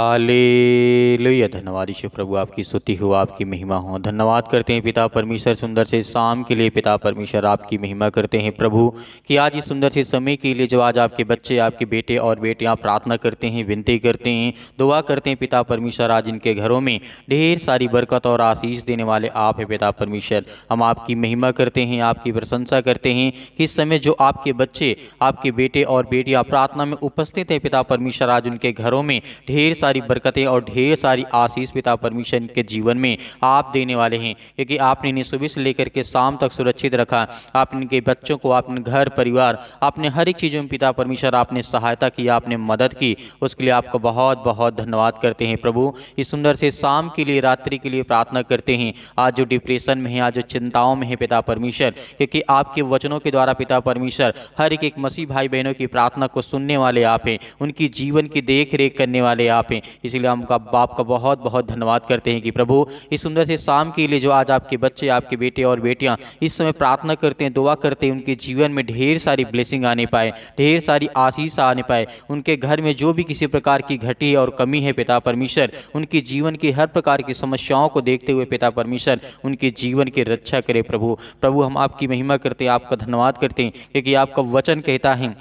hallelujah धन्यवाद ईश्वर प्रभु आपकी स्तुति हो आपकी महिमा हो धन्यवाद करते हैं पिता परमेश्वर सुंदर से शाम के लिए पिता परमेश्वर आपकी महिमा करते हैं प्रभु कि आज इस सुंदर से समय के लिए जब आज आपके बच्चे आपके बेटे और बेटियां प्रार्थना करते हैं विनती करते हैं दुआ करते हैं पिता परमेश्वर आज इनके घरों में ढेर सारी बरकत और आशीष देने वाले आप हैं पिता परमेश्वर हम आपकी महिमा करते हैं आपकी प्रशंसा करते हैं कि इस समय जो आपके बच्चे आपके बेटे और बेटियाँ प्रार्थना में उपस्थित हैं पिता परमेश्वर आज उनके घरों में ढेर सारी सारी बरकतें और ढेर सारी आशीष पिता परमेश्वर के जीवन में आप देने वाले हैं क्योंकि आपने इन्हें सुबह से लेकर के शाम तक सुरक्षित रखा आपने इनके बच्चों को अपने घर परिवार आपने हर एक चीज़ों में पिता परमेश्वर आपने सहायता की आपने मदद की उसके लिए आपको बहुत बहुत धन्यवाद करते हैं प्रभु इस सुंदर से शाम के लिए रात्रि के लिए प्रार्थना करते हैं आज जो डिप्रेशन में है आज जो चिंताओं में है पिता परमेश्वर क्योंकि आपके वचनों के द्वारा पिता परमेश्वर हर एक एक मसीह भाई बहनों की प्रार्थना को सुनने वाले आप हैं उनकी जीवन की देख रेख करने वाले आप हैं हैं इसलिए हम का बाप का बहुत बहुत धन्यवाद करते हैं कि प्रभु इस सुंदर से शाम के लिए जो आज आपके बच्चे आपके बेटे और बेटियाँ इस समय प्रार्थना करते हैं दुआ करते हैं उनके जीवन में ढेर सारी ब्लेसिंग आने पाए ढेर सारी आशीष आने पाए उनके घर में जो भी किसी प्रकार की घटी और कमी है पिता परमेश्वर उनके जीवन की हर प्रकार की समस्याओं को देखते हुए पिता परमेश्वर उनके जीवन की रक्षा करें प्रभु प्रभु हम आपकी महिमा करते हैं आपका धन्यवाद करते हैं क्योंकि आपका वचन कहता है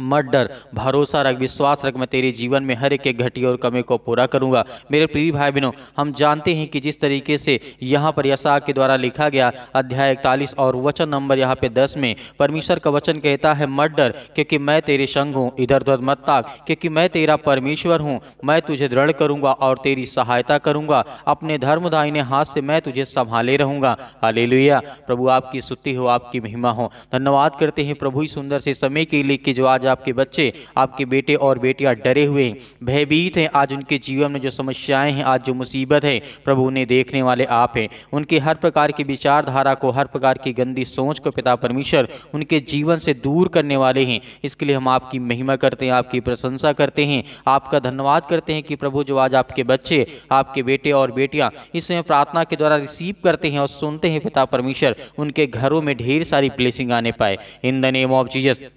मत डर भरोसा रख विश्वास रख मैं तेरे जीवन में हर एक एक घटी और कमी को पूरा करूंगा मेरे प्रिय भाई बहनों हम जानते हैं कि जिस तरीके से यहाँ पर यशा के द्वारा लिखा गया अध्याय इकतालीस और वचन नंबर यहाँ पे दस में परमेश्वर का वचन कहता है मत डर क्योंकि मैं तेरे संग हूँ इधर उधर मत ताक क्योंकि मैं तेरा परमेश्वर हूँ मैं तुझे दृढ़ करूंगा और तेरी सहायता करूंगा अपने धर्म दाहिने हाथ से मैं तुझे संभाले रहूंगा हाले प्रभु आपकी सुत्ती हो आपकी महिमा हो धन्यवाद करते हैं प्रभु ही सुंदर से समय के लिए कि जो आज आपके बच्चे आपके बेटे और बेटियां डरे हुए भयभीत हैं आज उनके जीवन में जो समस्याएं हैं आज जो मुसीबत है प्रभु उन्हें देखने वाले आप हैं उनके हर प्रकार की विचारधारा को हर प्रकार की गंदी सोच को पिता परमेश्वर उनके जीवन से दूर करने वाले हैं इसके लिए हम आपकी महिमा करते हैं आपकी प्रशंसा करते हैं आपका धन्यवाद करते हैं कि प्रभु जो आज आपके बच्चे आपके बेटे और बेटियाँ इसमें प्रार्थना के द्वारा रिसीव करते हैं और सुनते हैं पिता परमेश्वर उनके घरों में ढेर सारी ब्लेसिंग आने पाए in the name of Jesus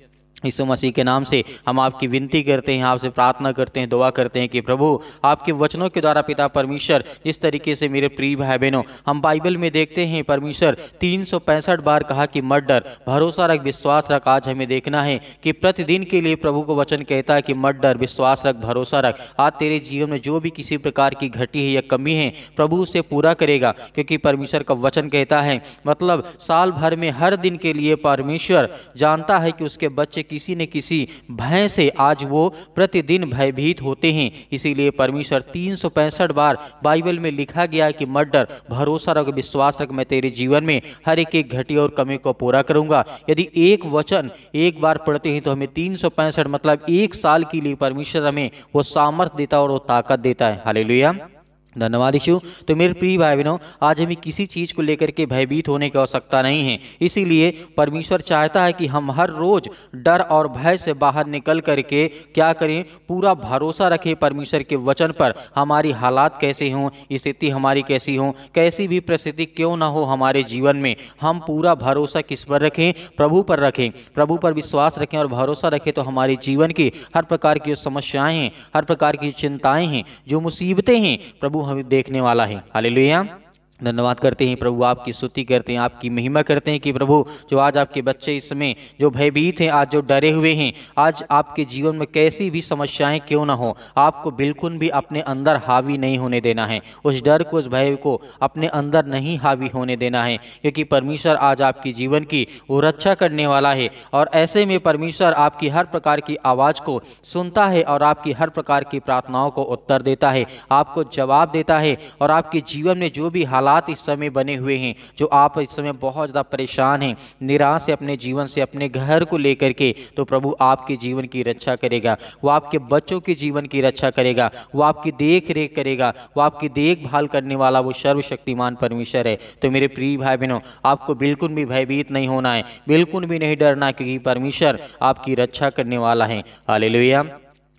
Yeshu Masih के नाम से हम आपकी विनती करते हैं आपसे प्रार्थना करते हैं दुआ करते हैं कि प्रभु आपके वचनों के द्वारा पिता परमेश्वर जिस तरीके से मेरे प्रिय भाई बहनों हम बाइबल में देखते हैं परमेश्वर तीन बार कहा कि मत डर भरोसा रख विश्वास रख आज हमें देखना है कि प्रतिदिन के लिए प्रभु को वचन कहता है कि मत डर विश्वास रख भरोसा रख आज तेरे जीवन में जो भी किसी प्रकार की घटी है या कमी है प्रभु उसे पूरा करेगा क्योंकि परमेश्वर का वचन कहता है मतलब साल भर में हर दिन के लिए परमेश्वर जानता है कि उसके बच्चे किसी न किसी भय से आज वो प्रतिदिन भयभीत होते हैं इसीलिए परमेश्वर तीन बार बाइबल में लिखा गया है कि मर्डर भरोसा रख विश्वास रख मैं तेरे जीवन में हर एक एक घटी और कमी को पूरा करूंगा यदि एक वचन एक बार पढ़ते हैं तो हमें तीन मतलब एक साल के लिए परमेश्वर हमें वो सामर्थ्य देता और वो ताकत देता है हालेलुया धन्यवाद ईशु तो मेरे प्रिय भाई बहनों आज हमें किसी चीज़ को लेकर के भयभीत होने की आवश्यकता नहीं है इसीलिए परमेश्वर चाहता है कि हम हर रोज़ डर और भय से बाहर निकल करके क्या करें पूरा भरोसा रखें परमेश्वर के वचन पर हमारी हालात कैसे हों स्थिति हमारी कैसी हो कैसी भी परिस्थिति क्यों ना हो हमारे जीवन में हम पूरा भरोसा किस पर रखें प्रभु पर रखें प्रभु पर विश्वास रखें और भरोसा रखें तो हमारे जीवन की हर प्रकार की जो समस्याएँ हैं हर प्रकार की चिंताएँ हैं जो मुसीबतें हैं प्रभु प्रभु हमें देखने वाला है हालेलुया धन्यवाद करते हैं प्रभु आपकी स्तुति करते हैं आपकी महिमा करते हैं कि प्रभु जो आज आपके बच्चे इस समय जो भयभीत हैं आज जो डरे हुए हैं आज आपके जीवन में कैसी भी समस्याएं क्यों ना हो आपको बिल्कुल भी अपने अंदर हावी नहीं होने देना है उस डर को उस भय को अपने अंदर नहीं हावी होने देना है क्योंकि परमेश्वर आज आपके जीवन की वो रक्षा करने वाला है और ऐसे में परमेश्वर आपकी हर प्रकार की आवाज़ को सुनता है और आपकी हर प्रकार की प्रार्थनाओं को उत्तर देता है आपको जवाब देता है और आपके जीवन में जो भी हालात हालात इस समय बने हुए हैं जो आप इस समय बहुत ज़्यादा परेशान हैं निराश है अपने जीवन से अपने घर को लेकर के तो प्रभु आपके जीवन की रक्षा करेगा वो आपके बच्चों के जीवन की रक्षा करेगा वो आपकी देख रेख करेगा वो आपकी देखभाल करने वाला वो सर्वशक्तिमान परमेश्वर है तो मेरे प्रिय भाई बहनों आपको बिल्कुल भी भयभीत नहीं होना है बिल्कुल भी नहीं डरना क्योंकि परमेश्वर आपकी रक्षा करने वाला है हालेलुया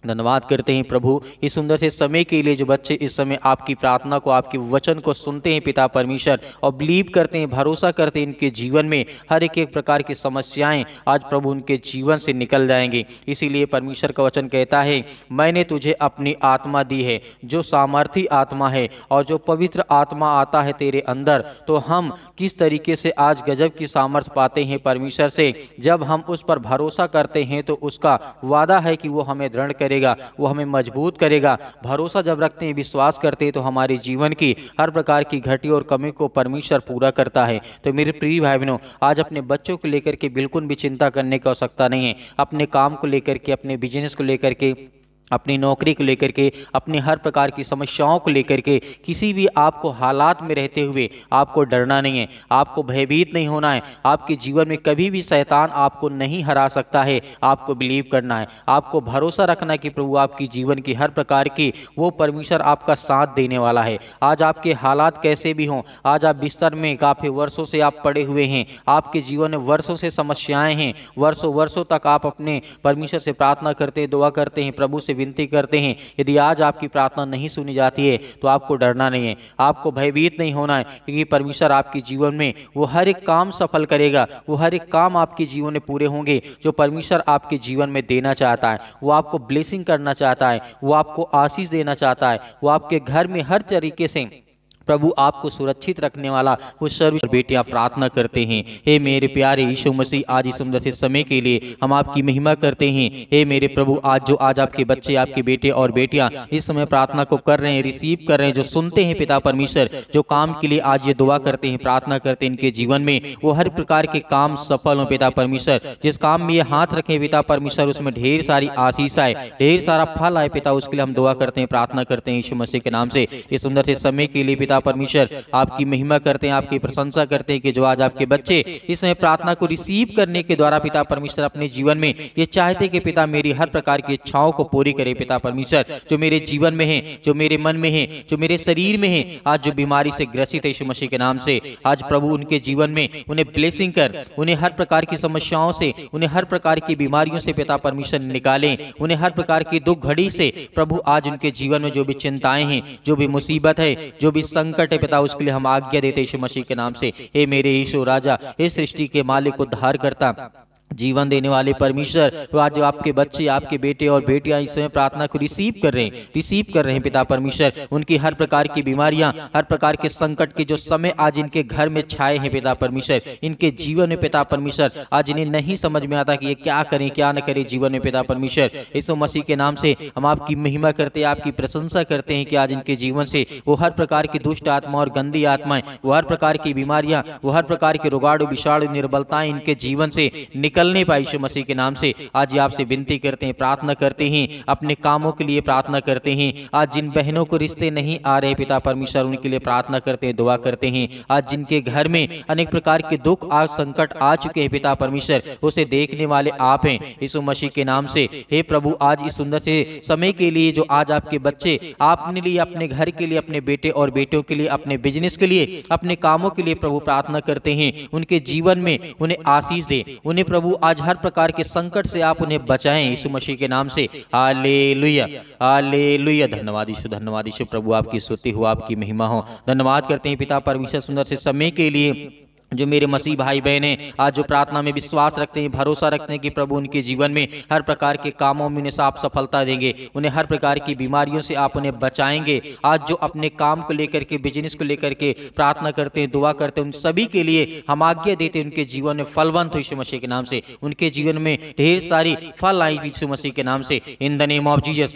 धन्यवाद करते हैं प्रभु इस सुंदर से समय के लिए जो बच्चे इस समय आपकी प्रार्थना को आपके वचन को सुनते हैं पिता परमेश्वर और बिलीव करते हैं भरोसा करते हैं इनके जीवन में हर एक एक प्रकार की समस्याएं आज प्रभु उनके जीवन से निकल जाएंगे इसीलिए परमेश्वर का वचन कहता है मैंने तुझे अपनी आत्मा दी है जो सामर्थी आत्मा है और जो पवित्र आत्मा आता है तेरे अंदर तो हम किस तरीके से आज गजब की सामर्थ पाते हैं परमेश्वर से जब हम उस पर भरोसा करते हैं तो उसका वादा है कि वो हमें दृढ़ करेगा वो हमें मजबूत करेगा भरोसा जब रखते हैं विश्वास करते हैं तो हमारे जीवन की हर प्रकार की घटी और कमी को परमेश्वर पूरा करता है तो मेरे प्रिय भाई बहनों आज अपने बच्चों को लेकर के बिल्कुल भी चिंता करने की आवश्यकता नहीं है अपने काम को लेकर के अपने बिजनेस को लेकर के अपनी नौकरी को लेकर के अपने हर प्रकार की समस्याओं को लेकर के किसी भी आपको हालात में रहते हुए आपको डरना नहीं है आपको भयभीत नहीं होना है आपके जीवन में कभी भी शैतान आपको नहीं हरा सकता है आपको बिलीव करना है आपको भरोसा रखना है कि प्रभु आपकी जीवन की हर प्रकार की वो परमेश्वर आपका साथ देने वाला है आज आपके हालात कैसे भी हों आज आप बिस्तर में काफ़ी वर्षों से आप पड़े हुए हैं आपके जीवन में वर्षों से समस्याएँ हैं वर्षों वर्षों तक आप अपने परमेश्वर से प्रार्थना करते दुआ करते हैं प्रभु से से विनती करते हैं यदि आज आपकी प्रार्थना नहीं सुनी जाती है तो आपको डरना नहीं है आपको भयभीत नहीं होना है क्योंकि परमेश्वर आपके जीवन में वो हर एक काम सफल करेगा वो हर एक काम आपके जीवन में पूरे होंगे जो परमेश्वर आपके जीवन में देना चाहता है वो आपको ब्लेसिंग करना चाहता है वो आपको आशीष देना चाहता है वो आपके घर में हर तरीके से प्रभु आपको सुरक्षित रखने वाला वो सर्व बेटियां प्रार्थना करते हैं हे मेरे प्यारे यीशु मसीह आज इस सुंदर समय के लिए हम आपकी महिमा करते हैं हे मेरे प्रभु आज जो आज आपके बच्चे आपके बेटे और बेटियां इस समय प्रार्थना को कर रहे हैं रिसीव कर रहे हैं जो सुनते हैं पिता परमेश्वर जो काम के लिए आज ये दुआ करते हैं प्रार्थना करते हैं इनके जीवन में वो हर प्रकार के काम सफल हो पिता परमेश्वर जिस काम में ये हाथ रखे पिता परमेश्वर उसमें ढेर सारी आशीष आए ढेर सारा फल आए पिता उसके लिए हम दुआ करते हैं प्रार्थना करते हैं यीशु मसीह के नाम से इस सुंदर से समय के लिए पिता पिता परमेश्वर आपकी महिमा करते हैं आपकी प्रशंसा करते हैं कि जो आज आपके बच्चे इसमें प्रार्थना को रिसीव करने के द्वारा पिता परमेश्वर अपने जीवन में ये चाहते कि पिता मेरी हर प्रकार की इच्छाओं को पूरी करे पिता परमेश्वर जो मेरे जीवन में है जो मेरे मन में है जो मेरे शरीर में है आज जो बीमारी से ग्रसित है मसीह के नाम से आज प्रभु उनके जीवन में उन्हें ब्लेसिंग कर उन्हें हर प्रकार की समस्याओं से उन्हें हर प्रकार की बीमारियों से पिता परमेश्वर निकालें उन्हें हर प्रकार की दुख घड़ी से प्रभु आज उनके जीवन में जो भी चिंताएं हैं जो भी मुसीबत है जो भी संकट है पिता उसके लिए हम आज्ञा देते यीशु मसीह के नाम से हे मेरे यीशु राजा इस सृष्टि के मालिक उद्धार करता जीवन देने वाले परमेश्वर तो आज जो आपके बच्चे आपके बेटे और बेटियां इस समय प्रार्थना को रिसीव कर रहे हैं रिसीव कर रहे हैं पिता परमेश्वर उनकी हर प्रकार की बीमारियां हर प्रकार के संकट के जो समय आज इनके घर में छाए हैं पिता परमेश्वर इनके जीवन में पिता परमेश्वर आज इन्हें नहीं समझ में आता कि ये क्या करें क्या न करें जीवन में पिता परमेश्वर यीशु मसीह के नाम से हम आपकी महिमा करते हैं आपकी प्रशंसा करते हैं कि आज इनके जीवन से वो हर प्रकार की दुष्ट आत्मा और गंदी आत्माएं वो हर प्रकार की बीमारियां वो हर प्रकार के रोगाड़ु विषाणु निर्बलताएं इनके जीवन से निकल निकलने पाए यीशु मसीह के नाम से आज ये आपसे विनती करते हैं प्रार्थना करते हैं अपने कामों के लिए प्रार्थना करते हैं आज जिन बहनों को रिश्ते नहीं आ रहे पिता परमेश्वर उनके लिए प्रार्थना करते हैं दुआ करते हैं आज जिनके घर में अनेक प्रकार के दुख आज संकट आ चुके हैं पिता परमेश्वर उसे देखने वाले आप हैं यीशु मसीह के नाम से हे प्रभु आज इस सुंदर से समय के लिए जो आज आपके बच्चे आपने लिए अपने घर के लिए अपने बेटे और बेटियों के लिए अपने बिजनेस के लिए अपने कामों के लिए प्रभु प्रार्थना करते हैं उनके जीवन में उन्हें आशीष दे उन्हें प्रभु आज हर प्रकार के संकट से आप उन्हें बचाएं यीशु मसीह के नाम से हाले लुया हाले लुया धन्यवाद यीशु धन्यवाद यीशु प्रभु आपकी स्तुति हो आपकी महिमा हो धन्यवाद करते हैं पिता परमेश्वर सुंदर से समय के लिए जो मेरे मसीह भाई बहन हैं आज जो प्रार्थना में विश्वास रखते हैं भरोसा रखते हैं कि प्रभु उनके जीवन में हर प्रकार के कामों में उन्हें आप सफलता देंगे उन्हें हर प्रकार की बीमारियों से आप उन्हें बचाएंगे आज जो अपने काम को लेकर के बिजनेस को लेकर के प्रार्थना करते हैं दुआ करते हैं उन सभी के लिए हम आज्ञा देते हैं उनके जीवन में फलवंत हुई मसीह के नाम से उनके जीवन में ढेर सारी फल आई यीशु मसीह के नाम से in the name of Jesus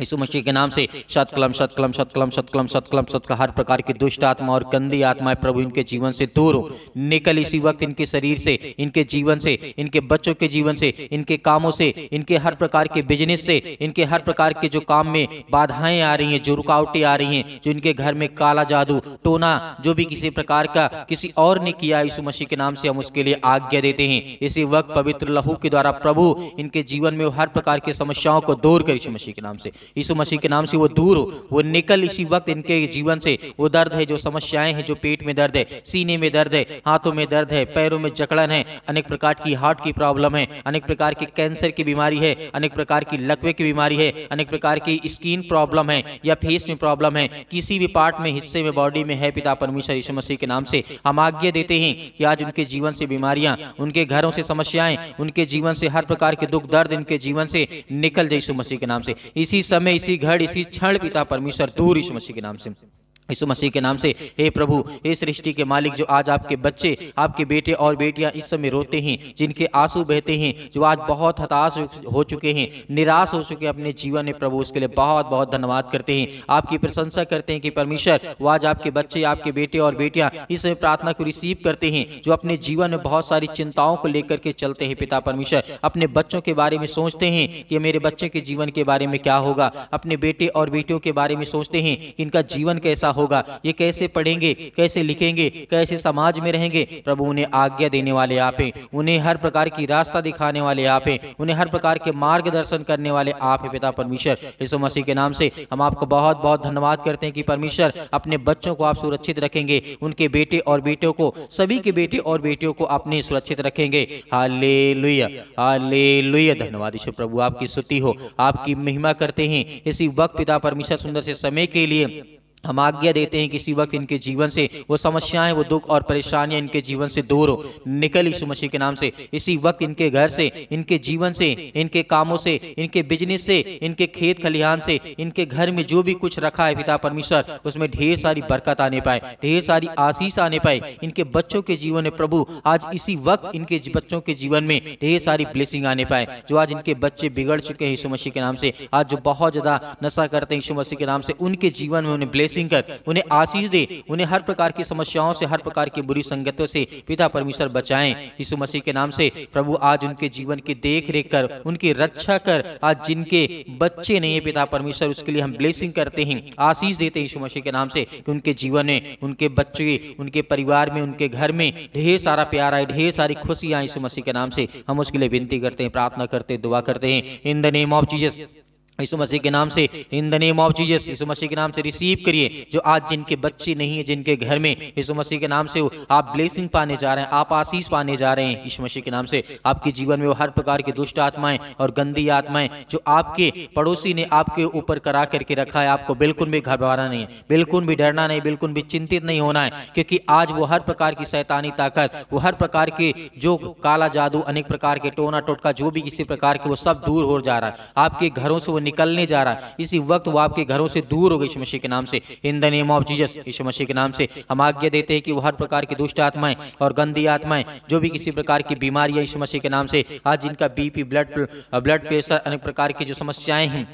Yeshu Masih के नाम से शत कलम शत कलम शत कलम शत कलम शत कलम शत का हर प्रकार की दुष्ट आत्मा और गंदी आत्माएं प्रभु इनके जीवन से दूर हो निकल इसी वक्त इनके शरीर से इनके जीवन से इनके बच्चों के जीवन से इनके कामों से इनके हर प्रकार के बिजनेस से इनके हर प्रकार के जो काम में बाधाएं आ रही हैं जो रुकावटें आ रही हैं जो इनके घर में काला जादू टोना जो भी किसी प्रकार का किसी और ने किया यीशु मसीह के नाम से हम उसके लिए आज्ञा देते हैं इसी वक्त पवित्र लहू के द्वारा प्रभु इनके जीवन में हर प्रकार की समस्याओं को दूर कर यीशु मसीह के नाम से यीशु मसीह के नाम से वो दूर हो वो निकल इसी वक्त इनके जीवन से वो दर्द है जो समस्याएं हैं जो पेट में दर्द है सीने में दर्द है हाथों में दर्द है पैरों में जकड़न है अनेक प्रकार की हार्ट की प्रॉब्लम है अनेक प्रकार की कैंसर की बीमारी है अनेक प्रकार की लकवे की बीमारी है अनेक प्रकार की स्किन प्रॉब्लम है या फेस में प्रॉब्लम है किसी भी पार्ट में हिस्से में बॉडी में है पिता परमेश्वर यीशु मसीह के नाम से हम आज्ञा देते हैं कि आज उनके जीवन से बीमारियां उनके घरों से समस्याएं उनके जीवन से हर प्रकार के दुख दर्द इनके जीवन से निकल जाए यीशु मसीह के नाम से इसी समय इसी घड़ इसी क्षण पिता परमेश्वर दूर ईश्वसी मसीह के नाम से यीशु मसीह के नाम से हे प्रभु हे सृष्टि के मालिक जो आज आपके बच्चे आपके बेटे और बेटियां इस समय रोते हैं जिनके आंसू बहते हैं जो आज बहुत हताश हो चुके हैं निराश हो चुके हैं अपने जीवन में प्रभु उसके लिए बहुत बहुत धन्यवाद करते हैं आपकी प्रशंसा करते हैं कि परमेश्वर वो आज आपके बच्चे आपके बेटे और बेटियां इस समय प्रार्थना को रिसीव करते हैं जो अपने जीवन में बहुत सारी चिंताओं को लेकर के चलते हैं पिता परमेश्वर अपने बच्चों के बारे में सोचते हैं कि मेरे बच्चे के जीवन के बारे में क्या होगा अपने बेटे और बेटियों के बारे में सोचते हैं कि इनका जीवन कैसा होगा ये कैसे पढ़ेंगे कैसे लिखेंगे कैसे समाज में रहेंगे प्रभु उन्हें आज्ञा देने वाले आप हैं उन्हें हर प्रकार की रास्ता दिखाने वाले आप हैं उन्हें हर प्रकार के मार्गदर्शन करने वाले आप हैं पिता परमेश्वर यीशु मसीह के नाम से हम आपको बहुत बहुत धन्यवाद करते हैं कि परमेश्वर अपने बच्चों को आप सुरक्षित रखेंगे उनके बेटे और बेटियों को सभी के बेटे और बेटियों को अपने सुरक्षित रखेंगे हाले लुया हाले लुया धन्यवाद ईश्वर प्रभु आपकी स्तुति हो आपकी महिमा करते हैं इसी वक्त पिता परमेश्वर सुंदर से समय के लिए हम आज्ञा देते हैं किसी वक्त इनके जीवन से वो समस्याएं वो दुख और परेशानियां इनके जीवन से दूर हो निकल यीशु मसीह के नाम से इसी वक्त इनके घर से इनके जीवन से इनके कामों से इनके बिजनेस से इनके खेत खलिहान से इनके घर में जो भी कुछ रखा है पिता परमेश्वर उसमें ढेर सारी बरकत आने पाए ढेर सारी आशीष आने पाए इनके बच्चों के जीवन में प्रभु आज इसी वक्त इनके बच्चों के जीवन में ढेर सारी ब्लेसिंग आने पाए जो आज इनके बच्चे बिगड़ चुके हैं यीशु मसीह के नाम से आज जो बहुत ज्यादा नशा करते हैं यीशु मसीह के नाम से उनके जीवन में उन्हें ब्लेस ब्लेसिंग कर उन्हें आशीष दे उन्हें हर प्रकार की समस्याओं से हर प्रकार की बुरी संगतों से पिता परमेश्वर बचाए यीशु मसीह के नाम से प्रभु आज उनके जीवन की देख रेख कर उनकी रक्षा कर आज जिनके बच्चे नहीं है पिता परमेश्वर उसके लिए हम ब्लेसिंग करते हैं आशीष देते हैं यीशु मसीह के नाम से कि उनके जीवन में उनके बच्चे उनके परिवार में उनके घर में ढेर सारा प्यार आए ढेर सारी खुशियां यीशु मसीह के नाम से हम उसके लिए विनती करते हैं प्रार्थना करते दुआ करते हैं इन द नेम ऑफ चीजें यीशु मसीह के नाम से in the name of Jesus Yeshu Masih के नाम से रिसीव करिए जो आज जिनके बच्चे नहीं है जिनके घर में यीशु मसीह के नाम से आप ब्लेसिंग पाने जा रहे हैं आप आशीष पाने जा रहे हैं यीशु मसीह के नाम से आपके जीवन में वो हर प्रकार की दुष्ट आत्माएं और गंदी आत्माएं जो आपके पड़ोसी ने आपके ऊपर करा करके रखा है आपको बिल्कुल भी घबराना नहीं है बिल्कुल भी डरना नहीं बिल्कुल भी चिंतित नहीं होना है क्योंकि आज वो हर प्रकार की शैतानी ताकत वो हर प्रकार के जो काला जादू अनेक प्रकार के टोना टोटका जो भी किसी प्रकार के वो सब दूर हो जा रहा है आपके घरों से वो निकलने जा रहा है इसी वक्त वो आपके घरों से दूर गए यीशु मसीह के नाम से in the name of Jesus Yeshu Masih के नाम से हम आज्ञा देते हैं कि वो हर प्रकार की दुष्ट आत्माएं और गंदी आत्माएं जो भी किसी प्रकार की बीमारियां यीशु मसीह के नाम से आज जिनका बीपी ब्लड ब्लड प्रेशर अनेक प्रकार की जो समस्याएं हैं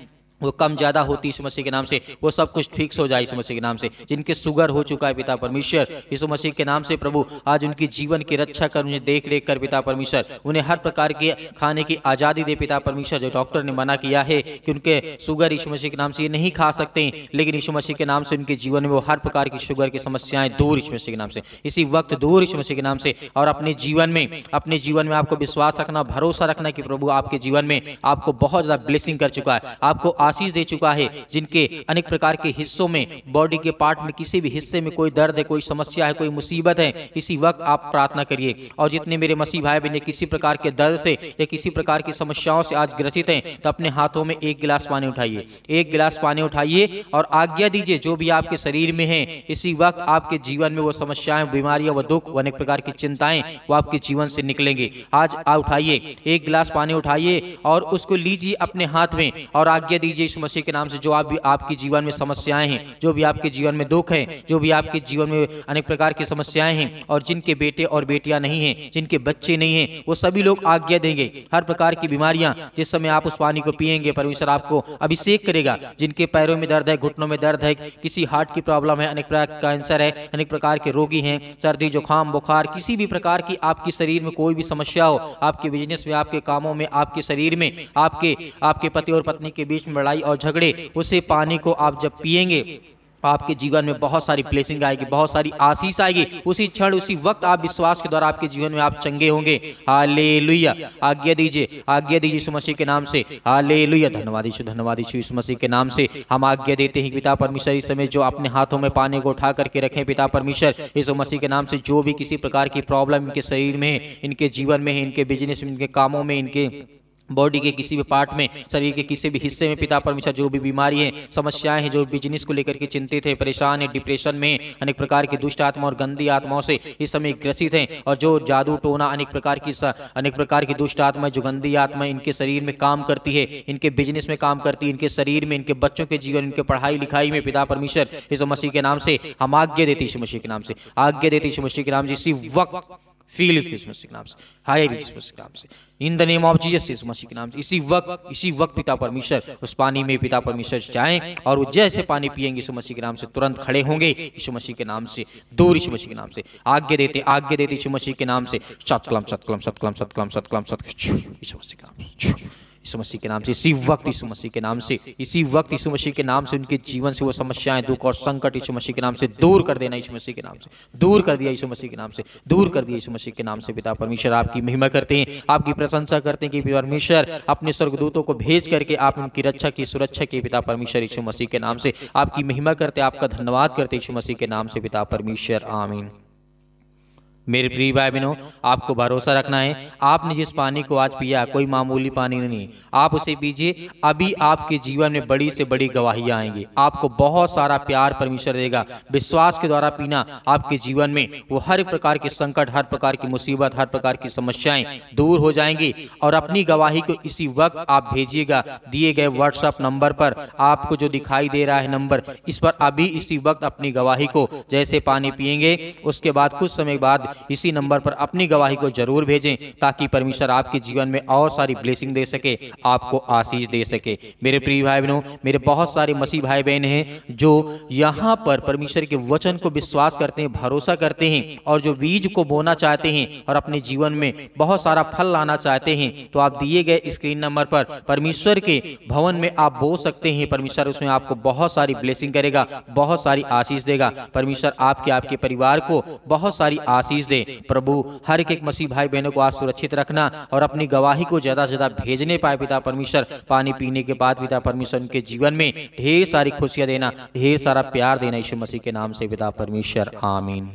वो कम ज़्यादा होती इस मसीह के नाम से वो सब कुछ फिक्स हो जाए इस मसीह के नाम से जिनके शुगर हो चुका है पिता परमेश्वर इस मसीह के नाम से प्रभु आज उनकी जीवन की रक्षा कर उन्हें देख रेख कर पिता परमेश्वर उन्हें हर प्रकार के खाने की आज़ादी दे पिता परमेश्वर जो डॉक्टर ने मना किया है कि उनके शुगर यीशु मसीह के नाम से ये नहीं खा सकते लेकिन यीशु मसीह के नाम से उनके जीवन में वो हर प्रकार की शुगर की समस्याएं दूर यीशु मसीह के नाम से इसी वक्त दूर इस मसीह के नाम से और अपने जीवन में अपने जीवन में आपको विश्वास रखना भरोसा रखना कि प्रभु आपके जीवन में आपको बहुत ज़्यादा ब्लेसिंग कर चुका है आपको आशीष दे चुका है जिनके अनेक प्रकार के हिस्सों में बॉडी के पार्ट में किसी भी हिस्से में कोई दर्द है कोई समस्या है कोई मुसीबत है इसी वक्त आप प्रार्थना करिए और जितने मेरे मसीह भाई बहने किसी प्रकार के दर्द से या किसी प्रकार की समस्याओं से आज ग्रसित हैं तो अपने हाथों में एक गिलास पानी उठाइए एक गिलास पानी उठाइए और आज्ञा दीजिए जो भी आपके शरीर में है इसी वक्त आपके जीवन में वो समस्याएं बीमारियां व दुख व अनेक प्रकार की चिंताएं वो आपके जीवन से निकलेंगे आज आप उठाइए एक गिलास पानी उठाइए और उसको लीजिए अपने हाथ में और आज्ञा दीजिए कीजिए इस मसीह के नाम से जो आप भी आपके जीवन में समस्याएं हैं जो भी आपके जीवन में दुख है जो भी आपके जीवन में अनेक प्रकार की समस्याएं हैं और जिनके बेटे और बेटियां नहीं है जिनके बच्चे नहीं है वो सभी लोग आज्ञा देंगे हर प्रकार की बीमारियां जिस समय आप उस पानी को पियेंगे परमेश्वर आपको अभिषेक करेगा जिनके पैरों में दर्द है घुटनों में दर्द है किसी हार्ट की प्रॉब्लम है अनेक प्रकार कैंसर है अनेक प्रकार के रोगी हैं सर्दी जुकाम बुखार किसी भी प्रकार की आपके शरीर में कोई भी समस्या हो आपके बिजनेस में आपके कामों में आपके शरीर में आपके आपके पति और पत्नी के बीच में लड़ाई और झगड़े उसे पानी को आप जब पिएंगे आपके जीवन में बहुत सारी ब्लेसिंग आएगी बहुत सारी आशीष आएगी उसी क्षण उसी वक्त आप विश्वास के द्वारा आपके जीवन में आप चंगे होंगे हाले लुया आज्ञा दीजिए आज्ञा दीजिए यीशु मसीह के नाम से हाले लुया धन्यवाद यीशु धन्यवाद यीशु यीशु मसीह के नाम से हम आज्ञा देते हैं पिता परमेश्वर इस समय जो अपने हाथों में पानी को उठा करके रखें पिता परमेश्वर यीशु मसीह के नाम से जो भी किसी प्रकार की प्रॉब्लम इनके शरीर में इनके जीवन में इनके बिजनेस में इनके कामों में इनके बॉडी के किसी भी पार्ट में शरीर के किसी भी हिस्से में पिता परमेश्वर जो भी बीमारी है समस्याएं हैं जो बिजनेस को लेकर के चिंतित है परेशान है डिप्रेशन में अनेक प्रकार की दुष्ट आत्मा और गंदी आत्माओं से इस समय ग्रसित हैं और जो जादू टोना अनेक प्रकार की अनेक प्रकार की दुष्ट आत्मा जो गंदी आत्मा इनके शरीर में काम करती है इनके बिजनेस में काम करती है इनके शरीर में इनके बच्चों के जीवन इनके पढ़ाई लिखाई में पिता परमेश्वर इस मसीह के नाम से हम आज्ञा देती इस मसीह के नाम से आज्ञा देती इस मसीह के नाम से इसी वक्त फील विद यीशु के नाम से हाय क्रिसमस के नाम से in the name of Jesus Yeshu Masih के नाम से इसी वक्त इसी वक्त पिता परमेश्वर उस पानी में पिता परमेश्वर जाएं और वो जैसे पानी पिएंगे यीशु मसीह के नाम से तुरंत खड़े होंगे यीशु मसीह के नाम से दूर यीशु मसीह के नाम से आज्ञा देते आज्ञा देते यीशु मसीह के नाम से सतकलम सतकलम सतकलम सतकलम सतकलम सतकलम यीशु मसीह के नाम से यीशु मसीह के नाम से इसी वक्त यीशु मसीह के नाम से इसी वक्त यीशु मसीह के नाम से उनके जीवन से वो समस्याएं दुख और संकट यीशु मसीह के नाम से दूर कर देना यीशु मसीह के नाम से दूर कर दिया यीशु मसीह के नाम से दूर कर दिया यीशु मसीह के नाम से पिता परमेश्वर आपकी महिमा करते हैं आपकी प्रशंसा करते हैं कि परमेश्वर अपने स्वर्गदूतों को भेज करके आप उनकी रक्षा की सुरक्षा के पिता परमेश्वर यीशु मसीह के नाम से आपकी महिमा करते आपका धन्यवाद करते यीशु मसीह के नाम से पिता परमेश्वर आमीन मेरे प्रिय भाई बहनों आपको भरोसा रखना है आपने जिस पानी को आज पिया कोई मामूली पानी नहीं आप उसे पीजिए अभी आपके जीवन में बड़ी से बड़ी गवाही आएंगी आपको बहुत सारा प्यार परमेश्वर देगा विश्वास के द्वारा पीना आपके जीवन में वो हर प्रकार के संकट हर प्रकार की मुसीबत हर प्रकार की समस्याएं दूर हो जाएंगी और अपनी गवाही को इसी वक्त आप भेजिएगा दिए गए व्हाट्सएप नंबर पर आपको जो दिखाई दे रहा है नंबर इस पर अभी इसी वक्त अपनी गवाही को जैसे पानी पियेंगे उसके बाद कुछ समय बाद इसी नंबर पर अपनी गवाही को जरूर भेजें ताकि परमेश्वर आपके जीवन में और सारी ब्लेसिंग दे सके आपको आशीष दे सके मेरे प्रिय भाई बहनों मेरे बहुत सारे मसीह भाई बहन हैं जो यहाँ पर परमेश्वर के वचन को विश्वास करते हैं भरोसा करते हैं और जो बीज को बोना चाहते हैं और अपने जीवन में बहुत सारा फल लाना चाहते हैं तो आप दिए गए स्क्रीन नंबर पर परमेश्वर के भवन में आप बो सकते हैं परमेश्वर उसमें आपको बहुत सारी ब्लेसिंग करेगा बहुत सारी आशीष देगा परमेश्वर आपके आपके परिवार को बहुत सारी आशीष दे प्रभु हर एक मसीह भाई बहनों को आज सुरक्षित रखना और अपनी गवाही को ज़्यादा से ज़्यादा भेजने पाए पिता परमेश्वर पानी पीने के बाद पिता परमेश्वर उनके जीवन में ढेर सारी खुशियां देना ढेर सारा प्यार देना यीशु मसीह के नाम से पिता परमेश्वर आमीन